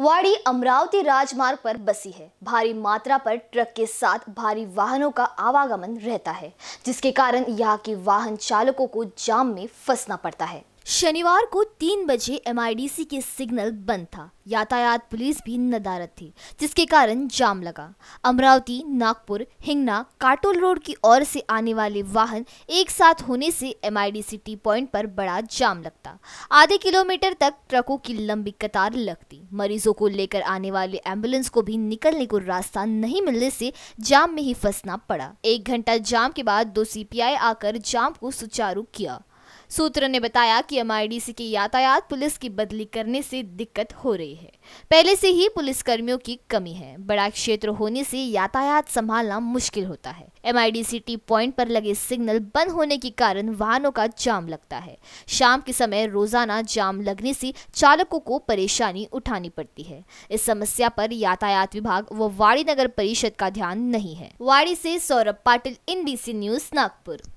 वाड़ी अमरावती राजमार्ग पर बसी है भारी मात्रा पर ट्रक के साथ भारी वाहनों का आवागमन रहता है जिसके कारण यहाँ के वाहन चालकों को जाम में फंसना पड़ता है शनिवार को तीन बजे एमआईडीसी के सिग्नल बंद था यातायात पुलिस भी नदारत थी जिसके कारण जाम लगा अमरावती नागपुर हिंगना काटोल रोड की ओर से आने वाले वाहन एक साथ होने से एमआईडीसी टी पॉइंट पर बड़ा जाम लगता आधे किलोमीटर तक ट्रकों की लंबी कतार लगती मरीजों को लेकर आने वाले एम्बुलेंस को भी निकलने को रास्ता नहीं मिलने से जाम में ही फंसना पड़ा एक घंटा जाम के बाद दो सी आकर जाम को सुचारू किया सूत्र ने बताया कि एमआईडीसी की यातायात पुलिस की बदली करने से दिक्कत हो रही है पहले से ही पुलिस कर्मियों की कमी है बड़ा क्षेत्र होने से यातायात संभालना मुश्किल होता है एमआईडीसी टी पॉइंट पर लगे सिग्नल बंद होने के कारण वाहनों का जाम लगता है शाम के समय रोजाना जाम लगने से चालकों को परेशानी उठानी पड़ती है इस समस्या पर यातायात विभाग व वाड़ी नगर परिषद का ध्यान नहीं है वाड़ी से सौरभ पाटिल इन न्यूज नागपुर